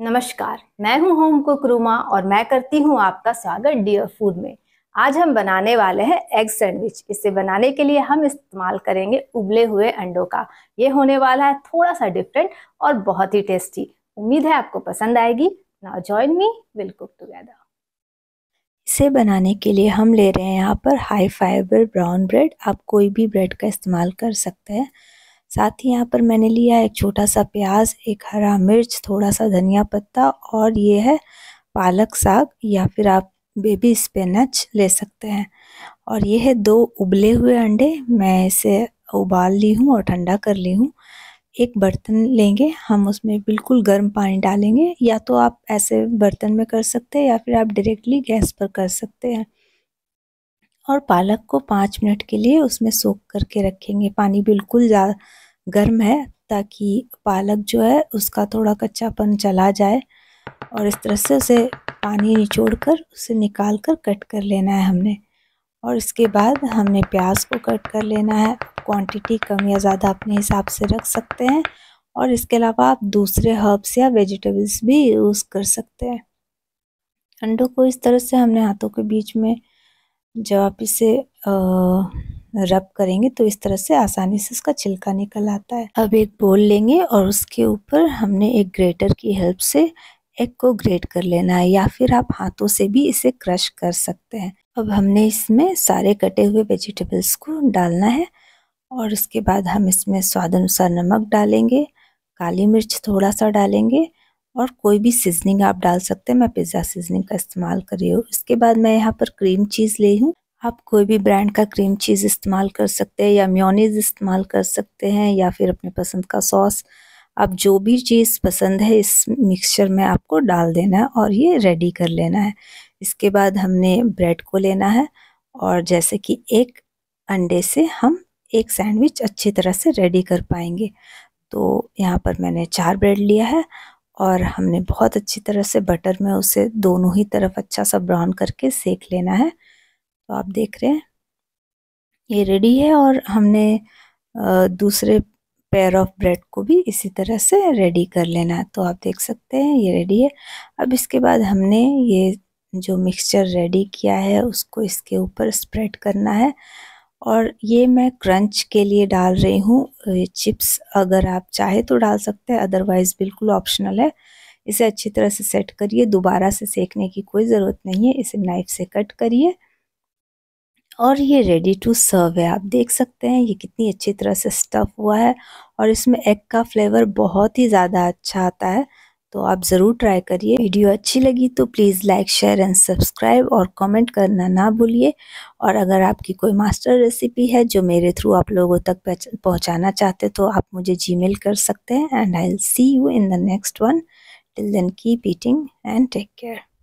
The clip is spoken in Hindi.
नमस्कार मैं हूं होम कुक रूमा और मैं करती हूं आपका स्वागत डियर फूड में आज हम बनाने वाले हैं एग सैंडविच इसे बनाने के लिए हम इस्तेमाल करेंगे उबले हुए अंडों का ये होने वाला है थोड़ा सा डिफरेंट और बहुत ही टेस्टी उम्मीद है आपको पसंद आएगी now join me will cook together इसे बनाने के लिए हम ले रहे हैं यहाँ पर हाई फाइबर ब्राउन ब्रेड आप कोई भी ब्रेड का इस्तेमाल कर सकते हैं साथ ही यहाँ पर मैंने लिया एक छोटा सा प्याज एक हरा मिर्च थोड़ा सा धनिया पत्ता और ये है पालक साग या फिर आप बेबी स्पेनच ले सकते हैं और ये है दो उबले हुए अंडे मैं इसे उबाल ली हूँ और ठंडा कर ली हूँ एक बर्तन लेंगे हम उसमें बिल्कुल गर्म पानी डालेंगे या तो आप ऐसे बर्तन में कर सकते हैं या फिर आप डायरेक्टली गैस पर कर सकते हैं और पालक को पाँच मिनट के लिए उसमें सोख करके रखेंगे पानी बिल्कुल गर्म है ताकि पालक जो है उसका थोड़ा कच्चापन चला जाए और इस तरह से उसे पानी निचोड़ कर उसे निकाल कर कट कर लेना है हमने और इसके बाद हमने प्याज को कट कर लेना है क्वांटिटी कम या ज़्यादा अपने हिसाब से रख सकते हैं और इसके अलावा आप दूसरे हर्ब्स या वेजिटेबल्स भी यूज़ कर सकते हैं अंडों को इस तरह से हमने हाथों के बीच में जब आप इसे रब करेंगे तो इस तरह से आसानी से इसका छिलका निकल आता है अब एक बोल लेंगे और उसके ऊपर हमने एक ग्रेटर की हेल्प से एग को ग्रेट कर लेना है या फिर आप हाथों से भी इसे क्रश कर सकते हैं अब हमने इसमें सारे कटे हुए वेजिटेबल्स को डालना है और इसके बाद हम इसमें स्वाद अनुसार नमक डालेंगे काली मिर्च थोड़ा सा डालेंगे और कोई भी सीजनिंग आप डाल सकते हैं मैं पिज़्ज़ा सीजनिंग का इस्तेमाल कर रही हूँ इसके बाद मैं यहाँ पर क्रीम चीज़ ली हूँ आप कोई भी ब्रांड का क्रीम चीज़ इस्तेमाल कर सकते हैं या म्योनीज इस्तेमाल कर सकते हैं या फिर अपने पसंद का सॉस आप जो भी चीज़ पसंद है इस मिक्सचर में आपको डाल देना है और ये रेडी कर लेना है इसके बाद हमने ब्रेड को लेना है और जैसे कि एक अंडे से हम एक सैंडविच अच्छी तरह से रेडी कर पाएंगे तो यहाँ पर मैंने चार ब्रेड लिया है और हमने बहुत अच्छी तरह से बटर में उसे दोनों ही तरफ अच्छा सा ब्राउन करके सेक लेना है तो आप देख रहे हैं ये रेडी है और हमने दूसरे पेयर ऑफ ब्रेड को भी इसी तरह से रेडी कर लेना है तो आप देख सकते हैं ये रेडी है अब इसके बाद हमने ये जो मिक्सचर रेडी किया है उसको इसके ऊपर स्प्रेड करना है और ये मैं क्रंच के लिए डाल रही हूँ चिप्स अगर आप चाहे तो डाल सकते हैं अदरवाइज़ बिल्कुल ऑप्शनल है इसे अच्छी तरह से सेट करिए दोबारा से सेकने की कोई ज़रूरत नहीं है इसे नाइफ से कट करिए और ये रेडी टू सर्व है आप देख सकते हैं ये कितनी अच्छी तरह से स्टफ़ हुआ है और इसमें एग का फ्लेवर बहुत ही ज़्यादा अच्छा आता है तो आप ज़रूर ट्राई करिए वीडियो अच्छी लगी तो please like share and subscribe और कमेंट करना ना भूलिए और अगर आपकी कोई मास्टर रेसिपी है जो मेरे थ्रू आप लोगों तक पहुंचाना चाहते तो आप मुझे जीमेल कर सकते हैं and I will see you in the next one till then keep eating and take care